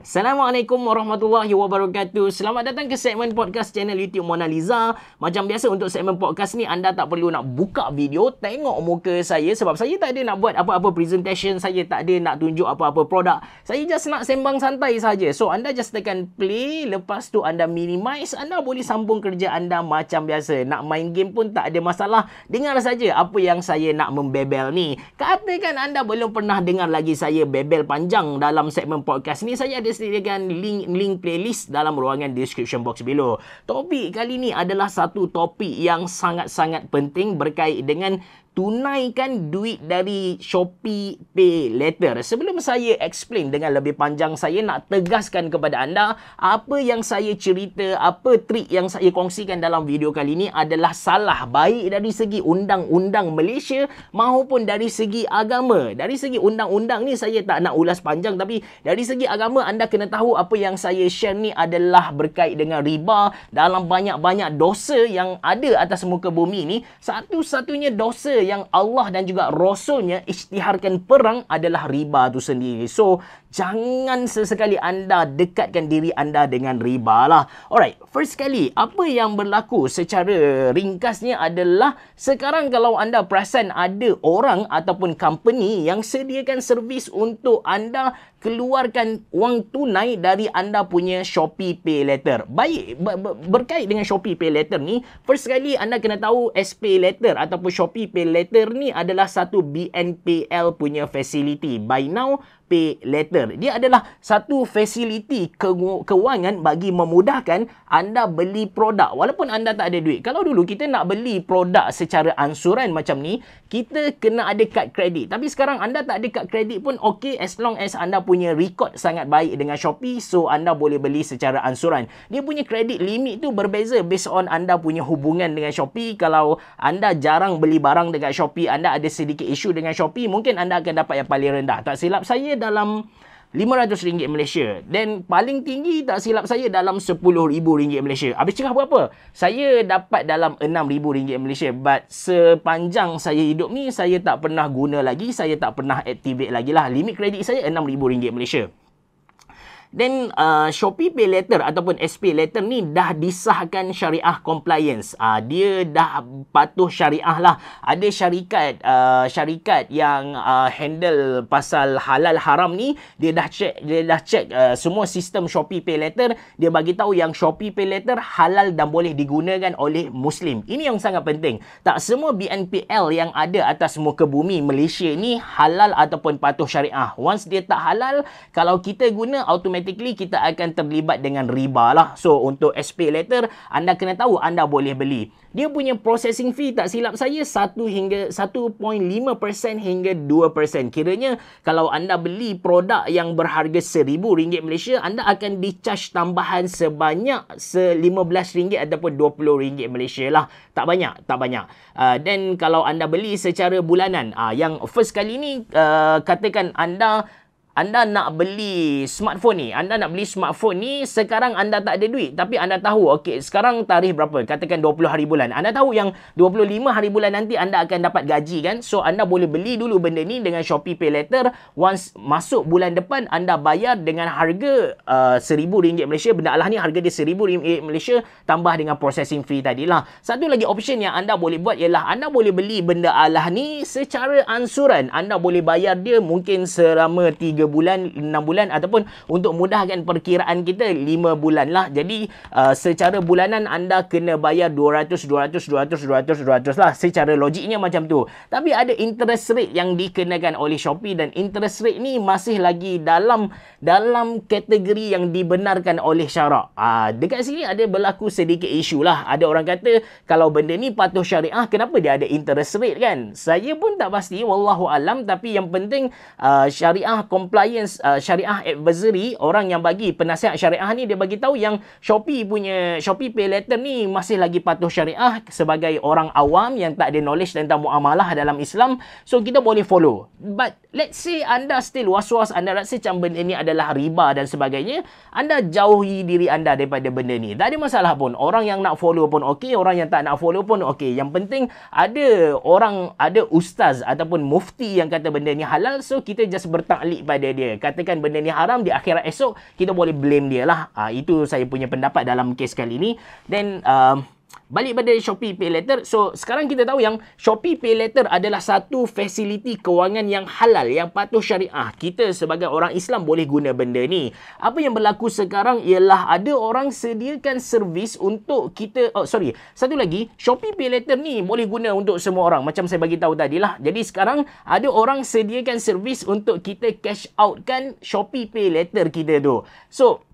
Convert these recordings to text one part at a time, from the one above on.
Assalamualaikum warahmatullahi wabarakatuh. Selamat datang ke segmen podcast channel YouTube Mona Lisa. Macam biasa untuk segmen podcast ni anda tak perlu nak buka video, tengok muka saya sebab saya tak ada nak buat apa-apa presentation, saya tak ada nak tunjuk apa-apa produk. Saya just nak sembang santai saja. So anda just tekan play, lepas tu anda minimize, anda boleh sambung kerja anda macam biasa. Nak main game pun tak ada masalah. Dengar saja apa yang saya nak membebel ni. Katakan anda belum pernah dengar lagi saya bebel panjang dalam segmen podcast ni. Saya ada sediakan link link playlist dalam ruangan description box below. Topik kali ni adalah satu topik yang sangat-sangat penting berkait dengan tunaikan duit dari Shopee Pay Later. Sebelum saya explain dengan lebih panjang, saya nak tegaskan kepada anda apa yang saya cerita, apa trik yang saya kongsikan dalam video kali ini adalah salah baik dari segi undang-undang Malaysia maupun dari segi agama. Dari segi undang-undang ni saya tak nak ulas panjang tapi dari segi agama anda kena tahu apa yang saya share ni adalah berkait dengan riba dalam banyak-banyak dosa yang ada atas muka bumi ni. Satu-satunya dosa yang Allah dan juga Rasulnya isytiharkan perang adalah riba tu sendiri. So, jangan sesekali anda dekatkan diri anda dengan riba lah. Alright, first sekali, apa yang berlaku secara ringkasnya adalah sekarang kalau anda perasan ada orang ataupun company yang sediakan servis untuk anda keluarkan wang tunai dari anda punya Shopee Pay Letter. Baik, ber- ber- berkait dengan Shopee Pay Letter ni, first sekali anda kena tahu SP Letter ataupun Shopee Pay Letter ni adalah satu BNPL punya facility. By now, pay later. Dia adalah satu fasiliti ke- kewangan bagi memudahkan anda beli produk walaupun anda tak ada duit. Kalau dulu kita nak beli produk secara ansuran macam ni, kita kena ada kad kredit. Tapi sekarang anda tak ada kad kredit pun okey as long as anda punya record sangat baik dengan Shopee so anda boleh beli secara ansuran. Dia punya kredit limit tu berbeza based on anda punya hubungan dengan Shopee. Kalau anda jarang beli barang dekat Shopee, anda ada sedikit isu dengan Shopee, mungkin anda akan dapat yang paling rendah. Tak silap saya dalam RM500 Malaysia Then paling tinggi tak silap saya dalam RM10,000 Malaysia Habis cerah buat apa? Saya dapat dalam RM6,000 Malaysia But sepanjang saya hidup ni Saya tak pernah guna lagi Saya tak pernah activate lagi lah Limit kredit saya RM6,000 Malaysia Then uh, Shopee Pay Later ataupun SP Letter ni dah disahkan syariah compliance. Uh, dia dah patuh syariah lah. Ada syarikat uh, syarikat yang uh, handle pasal halal haram ni dia dah check dia dah check uh, semua sistem Shopee Pay Later dia bagi tahu yang Shopee Pay Later halal dan boleh digunakan oleh muslim. Ini yang sangat penting. Tak semua BNPL yang ada atas muka bumi Malaysia ni halal ataupun patuh syariah. Once dia tak halal kalau kita guna automatic automatically kita akan terlibat dengan riba lah. So untuk SP letter anda kena tahu anda boleh beli. Dia punya processing fee tak silap saya 1 hingga 1.5% hingga 2%. Kiranya kalau anda beli produk yang berharga RM1,000 Malaysia, anda akan di charge tambahan sebanyak RM15 ataupun RM20 Malaysia lah. Tak banyak, tak banyak. Dan ah, uh, kalau anda beli secara bulanan, uh, yang first kali ni uh, katakan anda anda nak beli smartphone ni, anda nak beli smartphone ni, sekarang anda tak ada duit. Tapi anda tahu, okay, sekarang tarikh berapa? Katakan 20 hari bulan. Anda tahu yang 25 hari bulan nanti anda akan dapat gaji kan? So, anda boleh beli dulu benda ni dengan Shopee Pay Later. Once masuk bulan depan, anda bayar dengan harga RM1,000 uh, Malaysia. Benda Allah ni harga dia RM1,000 Malaysia tambah dengan processing fee tadi lah. Satu lagi option yang anda boleh buat ialah anda boleh beli benda Allah ni secara ansuran. Anda boleh bayar dia mungkin selama 3 3 bulan, 6 bulan ataupun untuk mudahkan perkiraan kita 5 bulan lah. Jadi uh, secara bulanan anda kena bayar 200, 200, 200, 200 200 lah secara logiknya macam tu. Tapi ada interest rate yang dikenakan oleh Shopee dan interest rate ni masih lagi dalam dalam kategori yang dibenarkan oleh syarak. Uh, dekat sini ada berlaku sedikit isu lah. Ada orang kata kalau benda ni patuh syariah kenapa dia ada interest rate kan? Saya pun tak pasti wallahu alam tapi yang penting uh, syariah komp- compliance uh, syariah advisory orang yang bagi penasihat syariah ni dia bagi tahu yang Shopee punya Shopee Pay Later ni masih lagi patuh syariah sebagai orang awam yang tak ada knowledge tentang muamalah dalam Islam so kita boleh follow but let's say anda still was-was anda rasa macam benda ni adalah riba dan sebagainya anda jauhi diri anda daripada benda ni tak ada masalah pun orang yang nak follow pun okey orang yang tak nak follow pun okey yang penting ada orang ada ustaz ataupun mufti yang kata benda ni halal so kita just bertaklid pada kepada dia. Katakan benda ni haram di akhirat esok kita boleh blame dia lah. Uh, itu saya punya pendapat dalam kes kali ni. Then uh, balik pada Shopee Pay Later. So, sekarang kita tahu yang Shopee Pay Later adalah satu fasiliti kewangan yang halal, yang patuh syariah. Kita sebagai orang Islam boleh guna benda ni. Apa yang berlaku sekarang ialah ada orang sediakan servis untuk kita, oh sorry, satu lagi, Shopee Pay Later ni boleh guna untuk semua orang. Macam saya bagi tahu tadi lah. Jadi, sekarang ada orang sediakan servis untuk kita cash outkan Shopee Pay Later kita tu. So,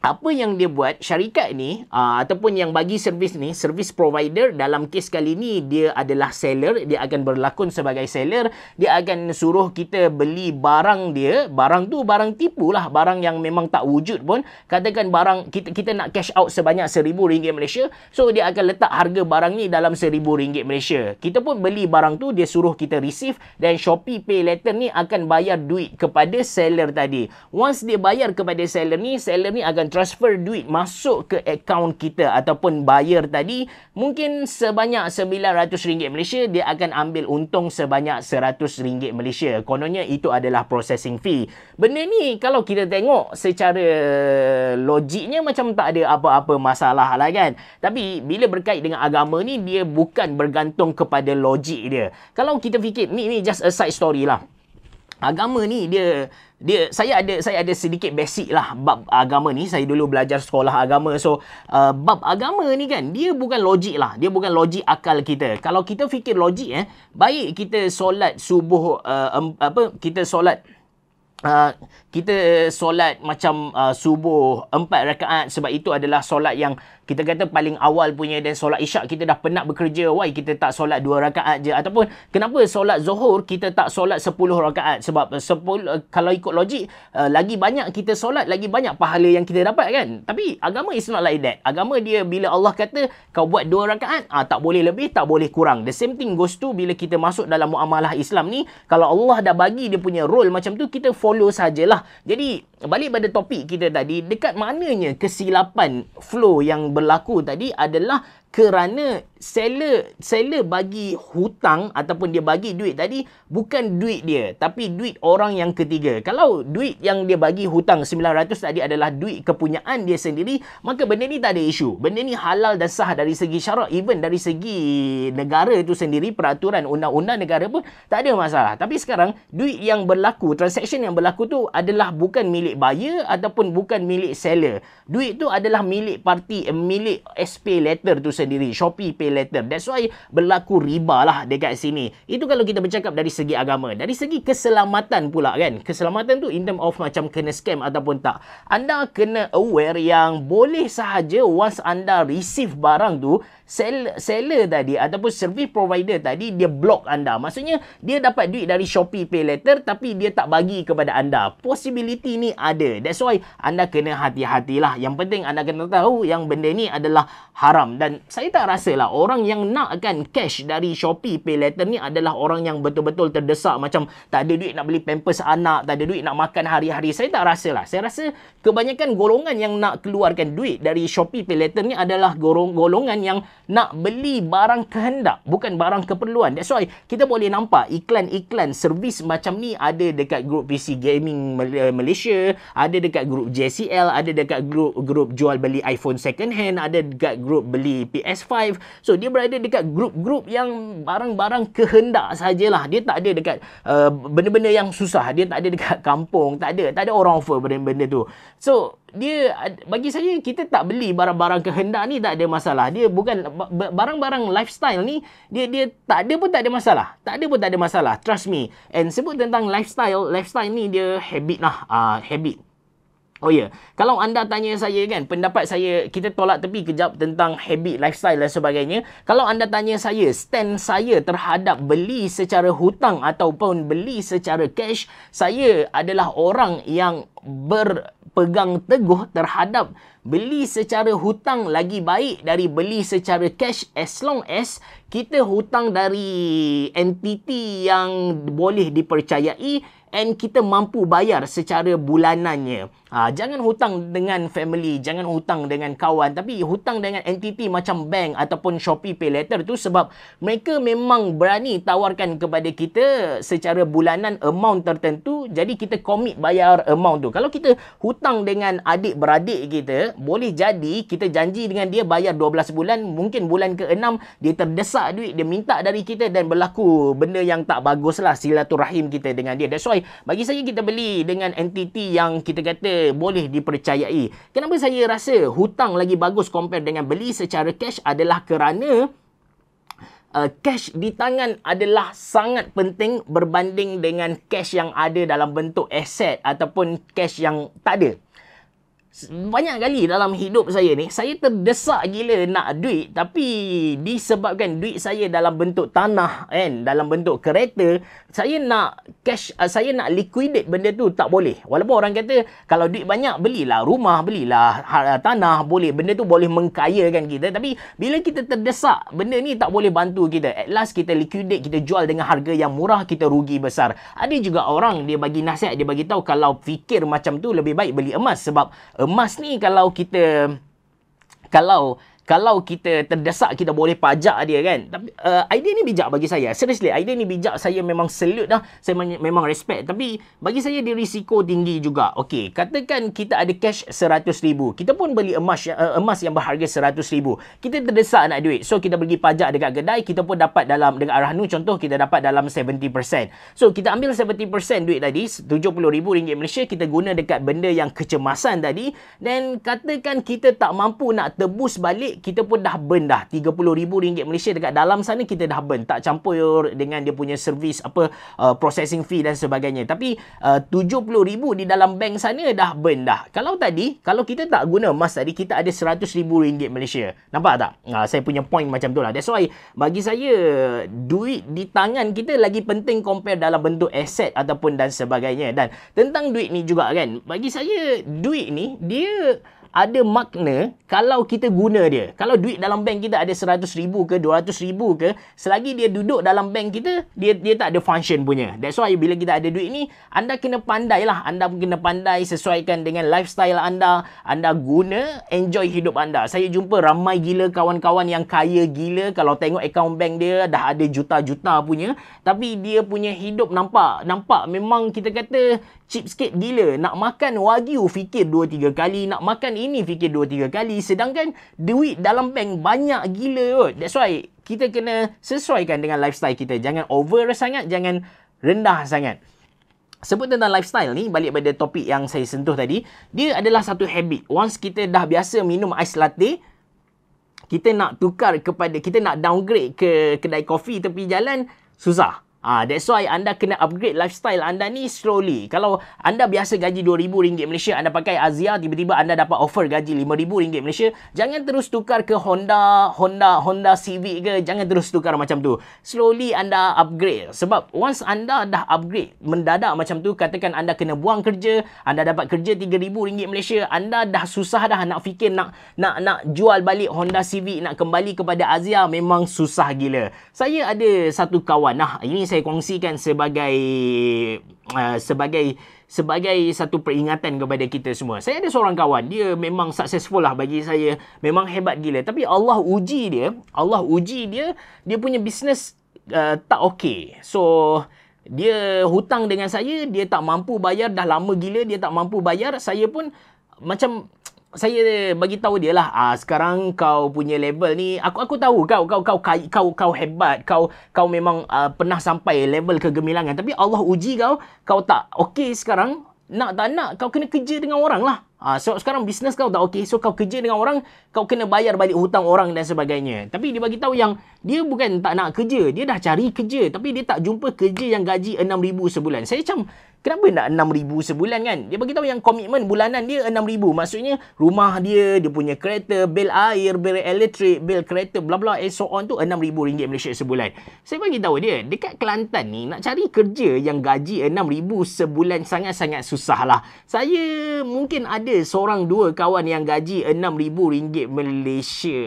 apa yang dia buat syarikat ni uh, ataupun yang bagi servis ni servis provider dalam kes kali ni dia adalah seller dia akan berlakon sebagai seller dia akan suruh kita beli barang dia barang tu barang tipu lah barang yang memang tak wujud pun katakan barang kita kita nak cash out sebanyak seribu ringgit Malaysia so dia akan letak harga barang ni dalam seribu ringgit Malaysia kita pun beli barang tu dia suruh kita receive dan Shopee pay later ni akan bayar duit kepada seller tadi once dia bayar kepada seller ni seller ni akan transfer duit masuk ke akaun kita ataupun buyer tadi mungkin sebanyak RM900 Malaysia dia akan ambil untung sebanyak RM100 Malaysia kononnya itu adalah processing fee benda ni kalau kita tengok secara logiknya macam tak ada apa-apa masalah lah kan tapi bila berkait dengan agama ni dia bukan bergantung kepada logik dia kalau kita fikir ni ni just a side story lah agama ni dia dia saya ada saya ada sedikit basic lah bab agama ni saya dulu belajar sekolah agama so uh, bab agama ni kan dia bukan logik lah dia bukan logik akal kita kalau kita fikir logik eh baik kita solat subuh uh, um, apa kita solat Uh, kita eh, solat macam uh, subuh empat rakaat sebab itu adalah solat yang kita kata paling awal punya dan solat isyak kita dah penat bekerja why kita tak solat dua rakaat je ataupun kenapa solat zuhur kita tak solat sepuluh rakaat sebab sepul- uh, kalau ikut logik uh, lagi banyak kita solat lagi banyak pahala yang kita dapat kan tapi agama is not like that agama dia bila Allah kata kau buat dua rakaat uh, tak boleh lebih tak boleh kurang the same thing goes to bila kita masuk dalam muamalah Islam ni kalau Allah dah bagi dia punya role macam tu kita follow follow sajalah. Jadi, balik pada topik kita tadi, dekat mananya kesilapan flow yang berlaku tadi adalah kerana seller seller bagi hutang ataupun dia bagi duit tadi bukan duit dia tapi duit orang yang ketiga kalau duit yang dia bagi hutang 900 tadi adalah duit kepunyaan dia sendiri maka benda ni tak ada isu benda ni halal dan sah dari segi syarak even dari segi negara itu sendiri peraturan undang-undang negara pun tak ada masalah tapi sekarang duit yang berlaku transaksi yang berlaku tu adalah bukan milik buyer ataupun bukan milik seller duit tu adalah milik parti milik SP letter tu sendiri. Shopee pay later. That's why berlaku riba lah dekat sini. Itu kalau kita bercakap dari segi agama. Dari segi keselamatan pula kan. Keselamatan tu in term of macam kena scam ataupun tak. Anda kena aware yang boleh sahaja once anda receive barang tu, seller tadi ataupun service provider tadi dia block anda. Maksudnya dia dapat duit dari Shopee Pay Later tapi dia tak bagi kepada anda. Possibility ni ada. That's why anda kena hati-hatilah. Yang penting anda kena tahu yang benda ni adalah haram. Dan saya tak rasa lah orang yang nakkan cash dari Shopee Pay Later ni adalah orang yang betul-betul terdesak macam tak ada duit nak beli pampers anak, tak ada duit nak makan hari-hari. Saya tak rasa lah. Saya rasa kebanyakan golongan yang nak keluarkan duit dari Shopee Pay Later ni adalah golongan yang nak beli barang kehendak bukan barang keperluan that's why kita boleh nampak iklan-iklan servis macam ni ada dekat grup PC gaming eh, Malaysia ada dekat grup JCL ada dekat grup grup jual beli iPhone second hand ada dekat grup beli PS5 so dia berada dekat grup-grup yang barang-barang kehendak sajalah dia tak ada dekat uh, benda-benda yang susah dia tak ada dekat kampung tak ada tak ada orang offer benda-benda tu so dia bagi saya kita tak beli barang-barang kehendak ni tak ada masalah. Dia bukan barang-barang lifestyle ni dia dia tak ada pun tak ada masalah. Tak ada pun tak ada masalah. Trust me. And sebut tentang lifestyle, lifestyle ni dia habit lah. Ah uh, habit. Oh ya, yeah. kalau anda tanya saya kan, pendapat saya, kita tolak tepi kejap tentang habit, lifestyle dan sebagainya. Kalau anda tanya saya, stand saya terhadap beli secara hutang ataupun beli secara cash, saya adalah orang yang ber, pegang teguh terhadap beli secara hutang lagi baik dari beli secara cash as long as kita hutang dari entiti yang boleh dipercayai and kita mampu bayar secara bulanannya. Ha, jangan hutang dengan family, jangan hutang dengan kawan tapi hutang dengan entiti macam bank ataupun Shopee Pay Later tu sebab mereka memang berani tawarkan kepada kita secara bulanan amount tertentu jadi kita komit bayar amount tu. Kalau kita hutang dengan adik-beradik kita, boleh jadi kita janji dengan dia bayar 12 bulan, mungkin bulan ke-6 dia terdesak duit, dia minta dari kita dan berlaku benda yang tak bagus lah silaturahim kita dengan dia. That's why bagi saya kita beli dengan entiti yang kita kata boleh dipercayai. Kenapa saya rasa hutang lagi bagus compare dengan beli secara cash adalah kerana Uh, cash di tangan adalah sangat penting berbanding dengan cash yang ada dalam bentuk aset ataupun cash yang tak ada banyak kali dalam hidup saya ni saya terdesak gila nak duit tapi disebabkan duit saya dalam bentuk tanah kan dalam bentuk kereta saya nak cash ah, saya nak liquidate benda tu tak boleh walaupun orang kata kalau duit banyak belilah rumah belilah ha, tanah boleh benda tu boleh mengkayakan kita tapi bila kita terdesak benda ni tak boleh bantu kita at last kita liquidate kita jual dengan harga yang murah kita rugi besar ada juga orang dia bagi nasihat dia bagi tahu kalau fikir macam tu lebih baik beli emas sebab emas ni kalau kita kalau kalau kita terdesak kita boleh pajak dia kan tapi uh, idea ni bijak bagi saya seriously idea ni bijak saya memang selut dah saya memang respect tapi bagi saya dia risiko tinggi juga okey katakan kita ada cash 100000 kita pun beli emas uh, emas yang berharga 100000 kita terdesak nak duit so kita pergi pajak dekat kedai kita pun dapat dalam dengan arah nu contoh kita dapat dalam 70% so kita ambil 70% duit tadi 70000 ringgit Malaysia kita guna dekat benda yang kecemasan tadi dan katakan kita tak mampu nak tebus balik kita pun dah burn dah RM30,000 Malaysia dekat dalam sana kita dah burn tak campur dengan dia punya servis apa uh, processing fee dan sebagainya tapi uh, RM70,000 di dalam bank sana dah burn dah kalau tadi kalau kita tak guna emas tadi kita ada RM100,000 Malaysia nampak tak? Uh, saya punya point macam tu lah that's why bagi saya duit di tangan kita lagi penting compare dalam bentuk aset ataupun dan sebagainya dan tentang duit ni juga kan bagi saya duit ni dia ada makna kalau kita guna dia. Kalau duit dalam bank kita ada RM100,000 ke RM200,000 ke, selagi dia duduk dalam bank kita, dia dia tak ada function punya. That's why bila kita ada duit ni, anda kena pandai lah. Anda pun kena pandai sesuaikan dengan lifestyle anda. Anda guna, enjoy hidup anda. Saya jumpa ramai gila kawan-kawan yang kaya gila kalau tengok account bank dia dah ada juta-juta punya. Tapi dia punya hidup nampak. Nampak memang kita kata cheapskate gila. Nak makan wagyu fikir 2-3 kali. Nak makan ini fikir dua tiga kali sedangkan duit dalam bank banyak gila kot. That's why kita kena sesuaikan dengan lifestyle kita. Jangan over sangat, jangan rendah sangat. Sebut tentang lifestyle ni balik pada topik yang saya sentuh tadi, dia adalah satu habit. Once kita dah biasa minum ais latte, kita nak tukar kepada kita nak downgrade ke kedai kopi tepi jalan susah. Ah ha, that's why anda kena upgrade lifestyle anda ni slowly. Kalau anda biasa gaji RM2000 Malaysia anda pakai Azia tiba-tiba anda dapat offer gaji RM5000 Malaysia, jangan terus tukar ke Honda, Honda, Honda Civic ke, jangan terus tukar macam tu. Slowly anda upgrade sebab once anda dah upgrade mendadak macam tu, katakan anda kena buang kerja, anda dapat kerja RM3000 Malaysia, anda dah susah dah nak fikir nak nak nak jual balik Honda Civic nak kembali kepada Azia memang susah gila. Saya ada satu kawan nah ini saya kongsikan sebagai uh, sebagai sebagai satu peringatan kepada kita semua. Saya ada seorang kawan, dia memang successful lah bagi saya. Memang hebat gila. Tapi Allah uji dia, Allah uji dia, dia punya bisnes uh, tak okey. So, dia hutang dengan saya, dia tak mampu bayar, dah lama gila dia tak mampu bayar. Saya pun macam saya bagi tahu dia lah ah sekarang kau punya level ni aku aku tahu kau kau kau kau kau, kau hebat kau kau memang uh, pernah sampai level kegemilangan tapi Allah uji kau kau tak okey sekarang nak tak nak kau kena kerja dengan orang lah Ah, ha, so sekarang bisnes kau dah okey. So kau kerja dengan orang, kau kena bayar balik hutang orang dan sebagainya. Tapi dia bagi tahu yang dia bukan tak nak kerja. Dia dah cari kerja. Tapi dia tak jumpa kerja yang gaji RM6,000 sebulan. Saya macam, kenapa nak RM6,000 sebulan kan? Dia bagi tahu yang komitmen bulanan dia RM6,000. Maksudnya rumah dia, dia punya kereta, bil air, bil elektrik, bil kereta, bla bla and so on tu RM6,000 Malaysia sebulan. Saya bagi tahu dia, dekat Kelantan ni nak cari kerja yang gaji RM6,000 sebulan sangat-sangat susah lah. Saya mungkin ada ada seorang dua kawan yang gaji RM6,000 Malaysia.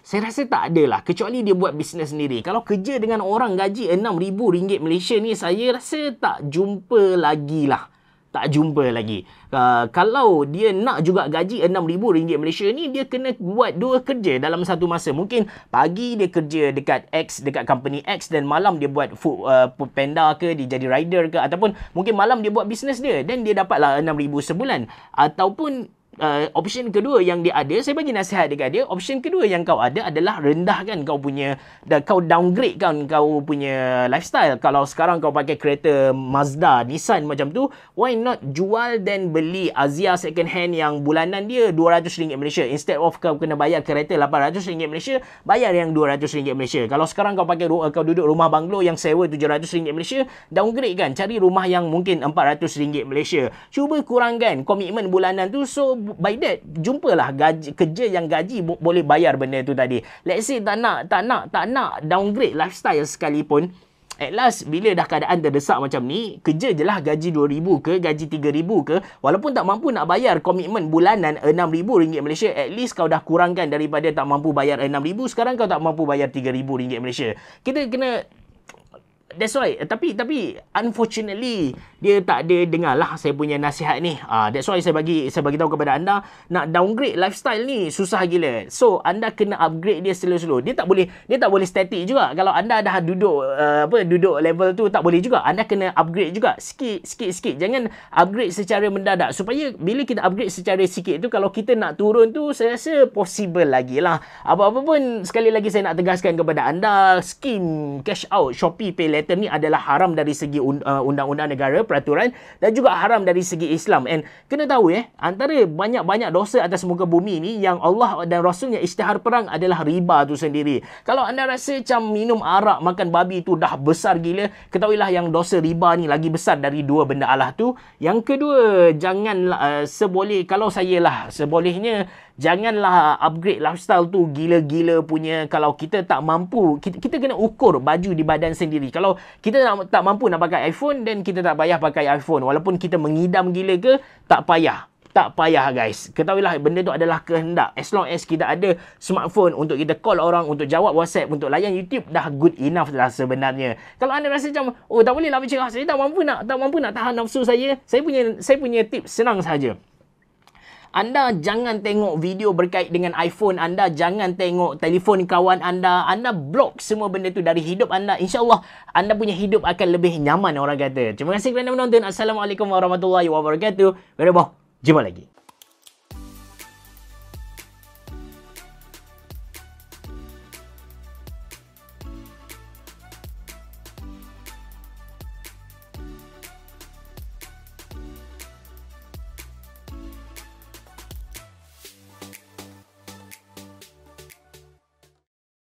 Saya rasa tak ada lah. Kecuali dia buat bisnes sendiri. Kalau kerja dengan orang gaji RM6,000 Malaysia ni, saya rasa tak jumpa lagi lah tak jumpa lagi. Uh, kalau dia nak juga gaji RM6,000 Malaysia ni, dia kena buat dua kerja dalam satu masa. Mungkin pagi dia kerja dekat X, dekat company X dan malam dia buat food, uh, panda ke, dia jadi rider ke ataupun mungkin malam dia buat bisnes dia dan dia dapatlah RM6,000 sebulan. Ataupun uh, option kedua yang dia ada saya bagi nasihat dekat dia option kedua yang kau ada adalah rendahkan kau punya dan kau downgrade kan kau punya lifestyle kalau sekarang kau pakai kereta Mazda Nissan macam tu why not jual dan beli Azia second hand yang bulanan dia RM200 Malaysia instead of kau kena bayar kereta RM800 Malaysia bayar yang RM200 Malaysia kalau sekarang kau pakai kau duduk rumah banglo yang sewa RM700 Malaysia downgrade kan cari rumah yang mungkin RM400 Malaysia cuba kurangkan komitmen bulanan tu so By that jumpalah gaji kerja yang gaji bo- boleh bayar benda tu tadi. Let's say tak nak tak nak tak nak downgrade lifestyle sekalipun At last, bila dah keadaan terdesak macam ni, kerja je lah gaji RM2,000 ke, gaji RM3,000 ke, walaupun tak mampu nak bayar komitmen bulanan RM6,000 Malaysia, at least kau dah kurangkan daripada tak mampu bayar RM6,000, sekarang kau tak mampu bayar RM3,000 Malaysia. Kita kena... That's why. Tapi, tapi, unfortunately, dia tak ada lah. saya punya nasihat ni. Uh, that's why saya bagi saya bagi tahu kepada anda nak downgrade lifestyle ni susah gila. So anda kena upgrade dia slow-slow. Dia tak boleh dia tak boleh static juga. Kalau anda dah duduk uh, apa duduk level tu tak boleh juga. Anda kena upgrade juga sikit sikit sikit. Jangan upgrade secara mendadak supaya bila kita upgrade secara sikit tu kalau kita nak turun tu saya rasa possible lagi lah. Apa-apa pun sekali lagi saya nak tegaskan kepada anda skim cash out Shopee Pay ni adalah haram dari segi eh, undang-undang negara peraturan dan juga haram dari segi Islam. And kena tahu eh, antara banyak-banyak dosa atas muka bumi ni yang Allah dan Rasulnya isytihar perang adalah riba tu sendiri. Kalau anda rasa macam minum arak makan babi tu dah besar gila, ketahuilah yang dosa riba ni lagi besar dari dua benda Allah tu. Yang kedua, jangan uh, seboleh, kalau saya lah sebolehnya janganlah upgrade lifestyle tu gila-gila punya kalau kita tak mampu kita, kita kena ukur baju di badan sendiri kalau kita nak, tak mampu nak pakai iPhone dan kita tak payah pakai iPhone walaupun kita mengidam gila ke tak payah tak payah guys. Ketahuilah benda tu adalah kehendak. As long as kita ada smartphone untuk kita call orang, untuk jawab WhatsApp, untuk layan YouTube, dah good enough lah sebenarnya. Kalau anda rasa macam, oh tak boleh lah bercerah, saya tak mampu nak, tak mampu nak tahan nafsu saya, saya punya saya punya tip senang saja. Anda jangan tengok video berkait dengan iPhone anda. Jangan tengok telefon kawan anda. Anda blok semua benda tu dari hidup anda. InsyaAllah anda punya hidup akan lebih nyaman orang kata. Terima kasih kerana menonton. Assalamualaikum warahmatullahi wabarakatuh. Berubah. Jumpa lagi.